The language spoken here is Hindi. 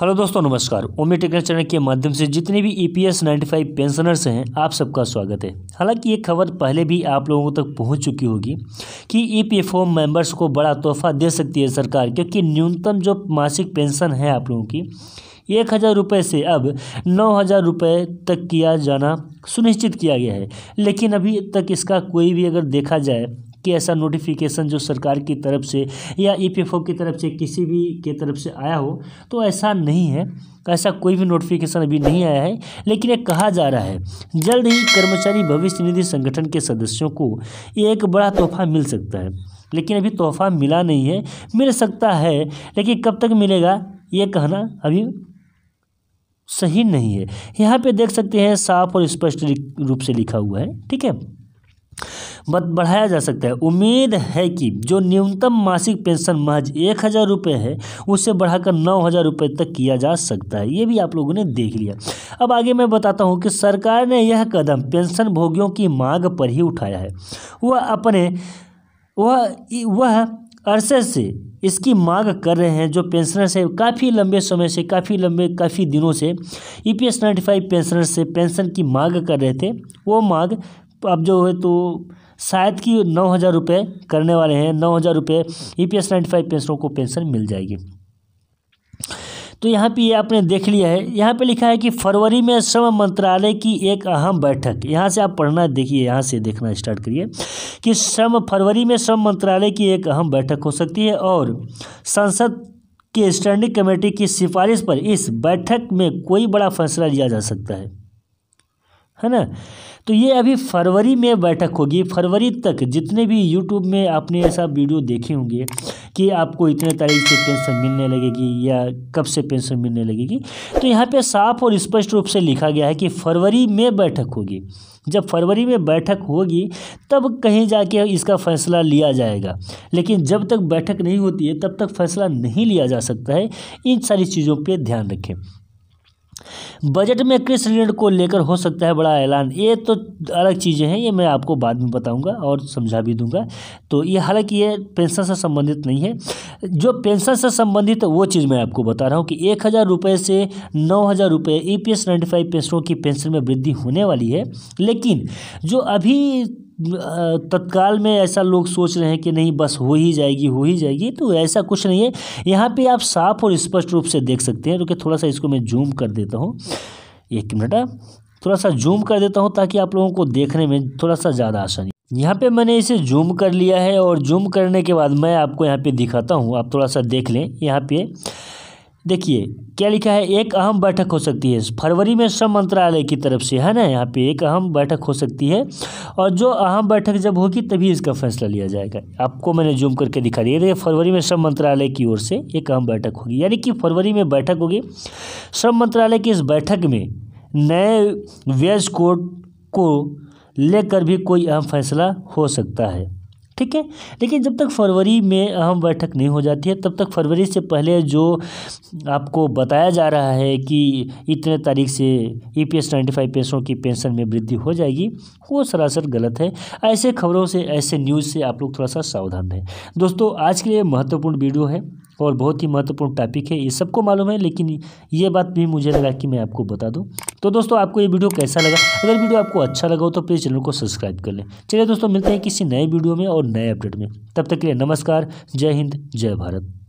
हेलो दोस्तों नमस्कार ओमी टेक्नल चैनल के माध्यम से जितने भी ई पी एस पेंशनर्स हैं आप सबका स्वागत है हालांकि ये खबर पहले भी आप लोगों तक पहुंच चुकी होगी कि E P F O members को बड़ा तोहफा दे सकती है सरकार क्योंकि न्यूनतम जो मासिक पेंशन है आप लोगों की एक हज़ार रुपये से अब नौ हज़ार रुपये तक किया जाना सुनिश्चित किया गया है लेकिन अभी तक इसका कोई भी अगर देखा जाए कि ऐसा नोटिफिकेशन जो सरकार की तरफ से या ईपीएफओ e की तरफ से किसी भी के तरफ से आया हो तो ऐसा नहीं है ऐसा कोई भी नोटिफिकेशन अभी नहीं आया है लेकिन ये कहा जा रहा है जल्द ही कर्मचारी भविष्य निधि संगठन के सदस्यों को एक बड़ा तोहफा मिल सकता है लेकिन अभी तोहफा मिला नहीं है मिल सकता है लेकिन कब तक मिलेगा ये कहना अभी सही नहीं है यहाँ पे देख सकते हैं साफ और स्पष्ट रूप से लिखा हुआ है ठीक है बढ़ाया जा सकता है उम्मीद है कि जो न्यूनतम मासिक पेंशन महज एक हज़ार रुपये है उसे बढ़ाकर नौ हज़ार रुपये तक किया जा सकता है ये भी आप लोगों ने देख लिया अब आगे मैं बताता हूँ कि सरकार ने यह कदम पेंशन भोगियों की मांग पर ही उठाया है वह अपने वह वह अरसे से इसकी मांग कर रहे हैं जो पेंशनर से काफ़ी लंबे समय से काफ़ी लंबे काफ़ी दिनों से E P S ninety five pensioner से पेंशन की मांग कर रहे थे वो मांग अब जो है तो शायद कि नौ हज़ार रुपये करने वाले हैं नौ हज़ार रुपये E P S ninety five पेंशनों को पेंशन मिल जाएगी तो यहाँ पे ये आपने देख लिया है यहाँ पे लिखा है कि फरवरी में श्रम मंत्रालय की एक अहम बैठक यहाँ से आप पढ़ना देखिए यहाँ से देखना स्टार्ट करिए कि श्रम फरवरी में श्रम मंत्रालय की एक अहम बैठक हो सकती है और संसद के स्टैंडिंग कमेटी की सिफारिश पर इस बैठक में कोई बड़ा फैसला लिया जा सकता है है ना तो ये अभी फरवरी में बैठक होगी फरवरी तक जितने भी यूट्यूब में आपने ऐसा वीडियो देखे होंगे कि आपको इतने तारीख से पेंशन मिलने लगेगी या कब से पेंशन मिलने लगेगी तो यहाँ पे साफ और स्पष्ट रूप से लिखा गया है कि फरवरी में बैठक होगी जब फरवरी में बैठक होगी तब कहीं जाके इसका फैसला लिया जाएगा लेकिन जब तक बैठक नहीं होती है तब तक फैसला नहीं लिया जा सकता है इन सारी चीज़ों पर ध्यान रखें बजट में कृषि ऋण को लेकर हो सकता है बड़ा ऐलान ये तो अलग चीज़ें हैं ये मैं आपको बाद में बताऊंगा और समझा भी दूंगा तो ये हालांकि ये पेंशन से संबंधित नहीं है जो पेंशन से संबंधित वो चीज़ मैं आपको बता रहा हूँ कि एक हज़ार रुपये से नौ हज़ार रुपये E P S ninety five पेंशनों की पेंशन में वृद्धि होने वाली है लेकिन जो अभी तत्काल में ऐसा लोग सोच रहे हैं कि नहीं बस हो ही जाएगी हो ही जाएगी तो ऐसा कुछ नहीं है यहाँ पे आप साफ और स्पष्ट रूप से देख सकते हैं रुके थोड़ा सा इसको मैं जूम कर देता हूँ एक मिनट हाँ। थोड़ा सा जूम कर देता हूँ ताकि आप लोगों को देखने में थोड़ा सा ज़्यादा आसानी यहाँ पे मैंने इसे जूम कर लिया है और जूम करने के बाद मैं आपको यहाँ पे दिखाता हूँ आप थोड़ा सा देख लें यहाँ पे देखिए क्या लिखा है एक अहम बैठक हो सकती है फरवरी में श्रम मंत्रालय की तरफ से है ना यहाँ पे एक अहम बैठक हो सकती है और जो अहम बैठक जब होगी तभी इसका फैसला लिया जाएगा आपको मैंने जूम करके दिखा दिया देखिए फरवरी में श्रम मंत्रालय की ओर से एक अहम बैठक होगी यानी कि फरवरी में बैठक होगी श्रम मंत्रालय की इस बैठक में नए वेज कोड को लेकर भी कोई अहम फैसला हो सकता है ठीक है लेकिन जब तक फरवरी में अहम बैठक नहीं हो जाती है तब तक फरवरी से पहले जो आपको बताया जा रहा है कि इतने तारीख से E P S ninety five पेंशनों की पेंशन में वृद्धि हो जाएगी वो सरासर गलत है ऐसे खबरों से ऐसे न्यूज़ से आप लोग थोड़ा सा सावधान रहें दोस्तों आज के लिए महत्वपूर्ण वीडियो है और बहुत ही महत्वपूर्ण टॉपिक है ये सबको मालूम है लेकिन ये बात भी मुझे लगा कि मैं आपको बता दूँ तो दोस्तों आपको ये वीडियो कैसा लगा अगर वीडियो आपको अच्छा लगा हो तो प्लीज़ चैनल को सब्सक्राइब कर लें चलिए दोस्तों मिलते हैं किसी नए वीडियो में और नए अपडेट में तब तक के लिए नमस्कार जय हिंद जय भारत